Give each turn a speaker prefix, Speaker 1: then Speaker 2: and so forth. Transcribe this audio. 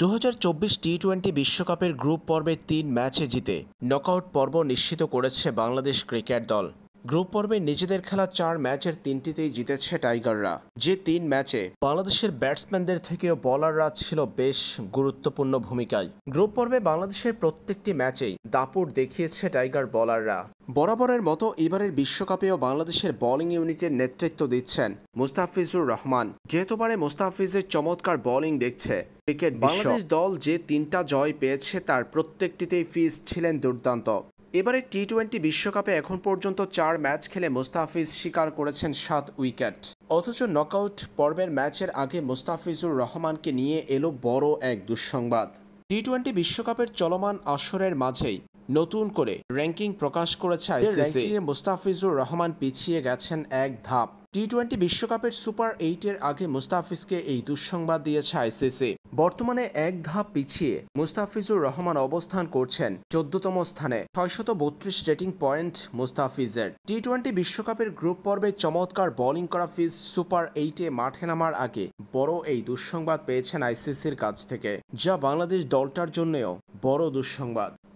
Speaker 1: দু T twenty বিশ্বকাপের group পর্বে তিন ম্যাচে জিতে নকআউট পর্ব নিশ্চিত করেছে বাংলাদেশ ক্রিকেট দল গ্রুপ পর্বে নিজেদের খেলা চার ম্যাচের তিনটিতেই জিতেছে টাইগাররা যে তিন ম্যাচে বাংলাদেশের ব্যাটসম্যানদের থেকেও বলাররা ছিল বেশ গুরুত্বপূর্ণ ভূমিকায় গ্রুপ পর্বে বাংলাদেশের প্রত্যেকটি ম্যাচেই দাপুর দেখিয়েছে টাইগার বলাররা বরাবরের মতো এবারের বিশ্বকাপেও বাংলাদেশের বোলিং ইউনিটের নেতৃত্ব দিচ্ছেন মুস্তাফিজুর রহমান যেহেতু পারে মুস্তাফিজের চমৎকার বোলিং দেখছে ক্রিকেট বাংলাদেশ দল যে তিনটা জয় পেয়েছে তার প্রত্যেকটিতেই ফিজ ছিলেন দুর্দান্ত এবারে টি টোয়েন্টি বিশ্বকাপে এখন পর্যন্ত চার ম্যাচ খেলে মোস্তাফিজ শিকার করেছেন সাত উইকেট অথচ নকআউট পর্বের ম্যাচের আগে মোস্তাফিজুর রহমানকে নিয়ে এলো বড় এক দুঃসংবাদ টি টোয়েন্টি বিশ্বকাপের চলমান আসরের মাঝেই নতুন করে র্যাঙ্কিং প্রকাশ করেছে আইসিসি মুস্তাফিজুর রহমান পিছিয়ে গেছেন এক ধাপ টি টোয়েন্টি বিশ্বকাপের সুপার এইটের আগে মুস্তাফিজকে এই দুঃসংবাদ দিয়েছে আইসিসি বর্তমানে এক ধাপ পিছিয়ে মুস্তাফিজুর রহমান অবস্থান করছেন চোদ্দতম স্থানে ছয়শত বত্রিশ রেটিং পয়েন্ট মুস্তাফিজের টি টোয়েন্টি বিশ্বকাপের গ্রুপ পর্বে চমৎকার বোলিং করা ফিজ সুপার এইটে মাঠে নামার আগে বড় এই দুঃসংবাদ পেয়েছেন আইসিসির কাছ থেকে যা বাংলাদেশ দলটার জন্যও বড় দুঃসংবাদ